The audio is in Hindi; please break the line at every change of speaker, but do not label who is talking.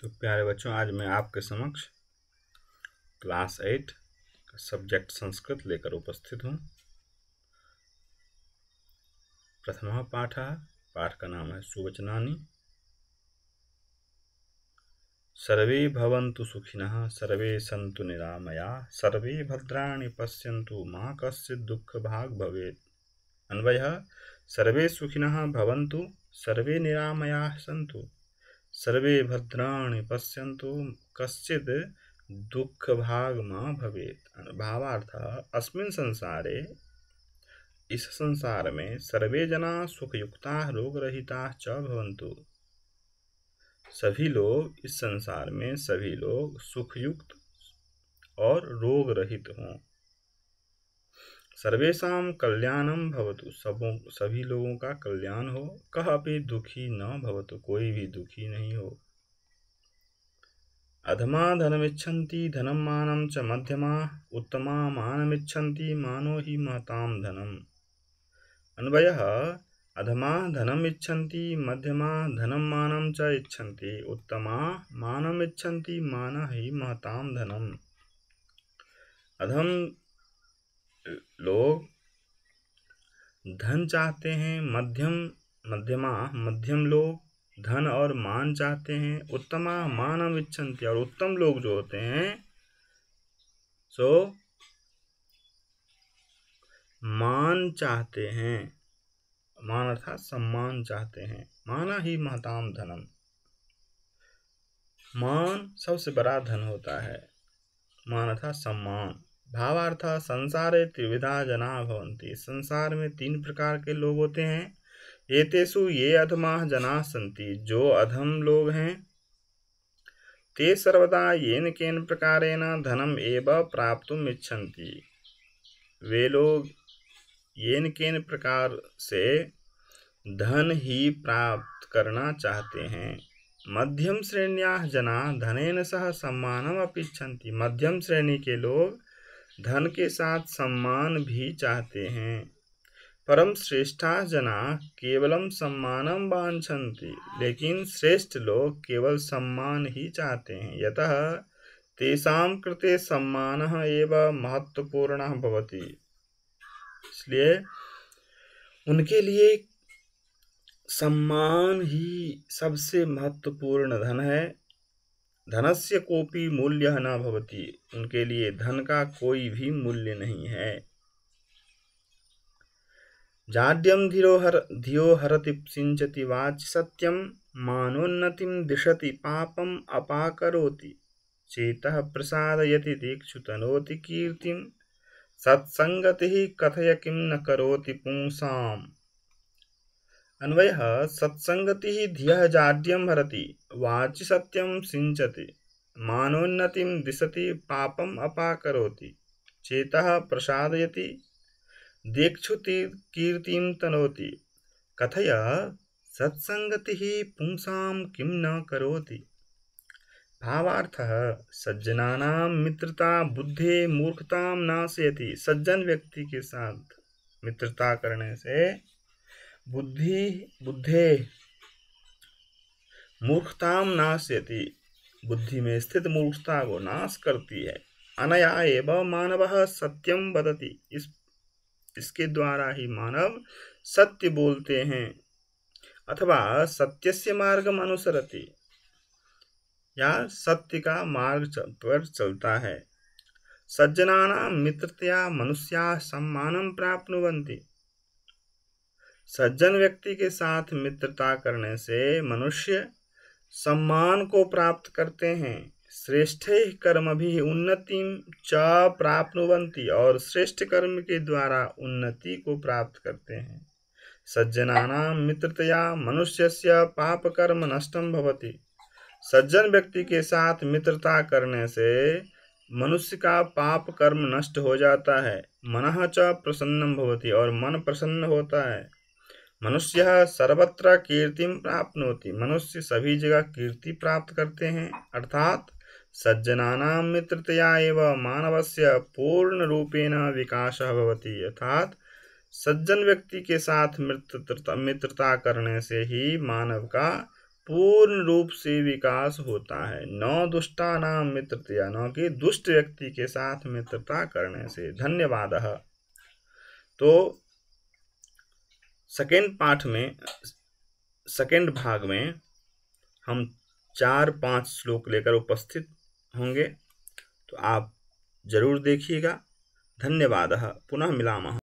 तो प्यारे बच्चों आज मैं आपके समक्ष क्लास एट का सब्जेक्ट संस्कृत लेकर उपस्थित हूँ प्रथम पाठ है पाठ का नाम है सुवचनानी सर्वे भवन्तु सुखिन सर्वे सन्तु निरामया सर्वे भद्राणि पश्यन्तु मा दुख भाग भवे अन्वय सर्वे सुखिन भवन्तु सर्वे निरामया सन्तु सर्वे भद्राणि पश्यु कश्चित् दुःखभाग मा भवेत् भावार्थः अस्मिन् संसारे इस संसार में सर्वे जना सुखयुक्ता रोगरहिता च सभी लोग इस संसार में सभी लोग सुखयुक्त और रोग रहित हों सर्वेशा कल्याणम भवतु सबों सभी लोगों का कल्याण हो कह भी दुखी न भवतु कोई भी दुखी नहीं हो अधमा धनमिच्छन्ति धनम मानम च मध्यमा उत्तमा मानमिच्छन्ति मानो हि महताम धनम अन्वय अधमा धनम इच्छन्ति मध्यमा धनम मानम च इच्छन्ति उत्तमा मानमिच्छन्ति मान हि महताम धनम अधम लोग धन चाहते हैं मध्यम मध्यमा मध्यम लोग धन और मान चाहते हैं उत्तमा मानव इच्छन्ति और उत्तम लोग जो होते हैं सो मान चाहते हैं मान अर्थात सम्मान चाहते हैं माना ही महताम धनम मान सबसे बड़ा धन होता है मान अर्थात सम्मान भावार्थ संसार त्रिविधा जना भवंती संसार में तीन प्रकार के लोग होते हैं एतेसु ये अधमा जना संति जो अधम लोग हैं ते सर्वदा येन केन प्रकारेण धनम एव प्राप्त इच्छन्ति वे लोग येन केन प्रकार से धन ही प्राप्त करना चाहते हैं मध्यम श्रेणिया जना धनेन सह सम्मानम अपेक्षन्ति मध्यम श्रेणी के लोग धन के साथ सम्मान भी चाहते हैं परम श्रेष्ठा जना केवलम सम्मानम बांछन्ति लेकिन श्रेष्ठ लोग केवल सम्मान ही चाहते हैं यतः तेषाम कृते सम्मान एवं महत्वपूर्ण भवति इसलिए उनके लिए सम्मान ही सबसे महत्वपूर्ण धन है धन से कोपी मूल्य न भवती उनके लिए धन का कोई भी मूल्य नहीं है जाड्यम धियो हरति सिंचति वाच सत्यम मानोन्नति दिशति पापम अपाकरोति चेत प्रसादयति तनोति कीर्तिम सत्संगति कथय किम न करोति पुंसाम अन्वय सत्संगति धिय जाड्यम हरति वाचि सत्यम सिंचति मानोन्नति दिशति पापम अपाकरोति चेता प्रसादयति देक्षुति कीर्ति तनोति कथय सत्संगति पुंसा किं न करोति भावा सज्जना मित्रता बुद्धि मूर्खता नाशयति सज्जन व्यक्ति के साथ मित्रता करने से बुद्धि बुद्धे मूर्खताम नाशयति बुद्धि में स्थित मूर्खता को नाश करती है अनया एवं मानव सत्यम बदती इस इसके द्वारा ही मानव सत्य बोलते हैं अथवा सत्य से मार्ग अनुसरती या सत्य का मार्ग पर चलता है सज्जना मित्रतया मनुष्या सम्मान प्राप्त सज्जन व्यक्ति के साथ मित्रता करने से मनुष्य सम्मान को प्राप्त करते हैं श्रेष्ठ कर्म भी उन्नति च प्राप्नुवंती और श्रेष्ठ कर्म के द्वारा उन्नति को प्राप्त करते हैं सज्जना मित्रतया मनुष्य से पाप कर्म नष्टम सज्जन व्यक्ति के साथ मित्रता करने से मनुष्य का पाप कर्म नष्ट हो जाता है मन च प्रसन्नम भवती और मन प्रसन्न होता है मनुष्य सर्वत्र कीर्ति प्राप्त मनुष्य सभी जगह कीर्ति प्राप्त करते हैं अर्थात सज्जना मित्रतया एवं से पूर्ण रूपेण विकास होती अर्थात सज्जन व्यक्ति के साथ मित्रता मित्रता करने से ही मानव का पूर्ण रूप से विकास होता है नौ दुष्टा नाम मित्रतया नौ कि दुष्ट व्यक्ति के साथ मित्रता करने से धन्यवाद तो सेकेंड पार्ट में सेकेंड भाग में हम चार पांच श्लोक लेकर उपस्थित होंगे तो आप जरूर देखिएगा धन्यवाद पुनः मिलामः